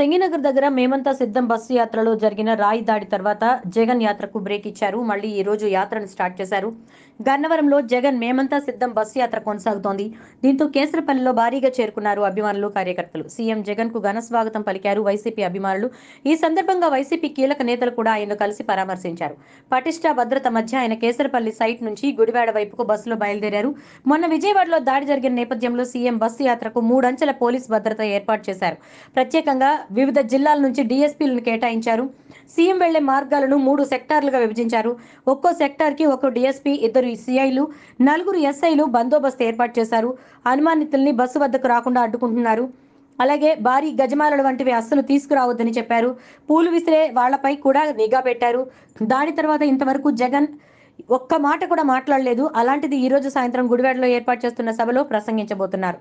తెంగినగర్ దగ్గర మేమంతా సిద్ధం బస్సు యాత్రలో జరిగిన రాయి దాడి తర్వాత జగన్ యాత్రకు బ్రేక్ ఇచ్చారు మళ్ళీ ఈ రోజు యాత్రను స్టార్ట్ చేశారు గన్నవరంలో జగన్ మేమంతా సిద్ధం బస్సు యాత్ర కొనసాగుతోంది దీంతో కేసరపల్లిలో భారీగా చేరుకున్నారు అభిమానులు కార్యకర్తలు సీఎం జగన్ కు ఘన స్వాగతం పలికారు వైసీపీ అభిమానులు ఈ సందర్భంగా వైసీపీ కీలక నేతలు కూడా ఆయన కలిసి పరామర్శించారు పటిష్ట భద్రత మధ్య ఆయన కేసరపల్లి సైట్ నుంచి గుడివాడ వైపుకు బస్సులో బయలుదేరారు మొన్న విజయవాడలో దాడి జరిగిన నేపథ్యంలో సీఎం బస్సు యాత్రకు మూడంచెల పోలీస్ భద్రత ఏర్పాటు చేశారు ప్రత్యేకంగా వివిధ జిల్లాల నుంచి డిఎస్పీలను కేటాయించారు సీఎం వెళ్లే మార్గాలను మూడు సెక్టార్లుగా విభజించారు ఒక్కో సెక్టార్ కి ఒక్కో డిఎస్పీ ఇద్దరు సిఐలు నలుగురు ఎస్ఐలు బందోబస్తు ఏర్పాటు చేశారు అనుమానితుల్ని బస్సు వద్దకు రాకుండా అడ్డుకుంటున్నారు అలాగే భారీ గజమాలలు వంటివి అస్సలు తీసుకురావద్దని చెప్పారు పూలు విసిరే వాళ్లపై కూడా నిఘా పెట్టారు దాని తర్వాత ఇంతవరకు జగన్ ఒక్క మాట కూడా మాట్లాడలేదు అలాంటిది ఈ రోజు సాయంత్రం గుడివాడలో ఏర్పాటు చేస్తున్న సభలో ప్రసంగించబోతున్నారు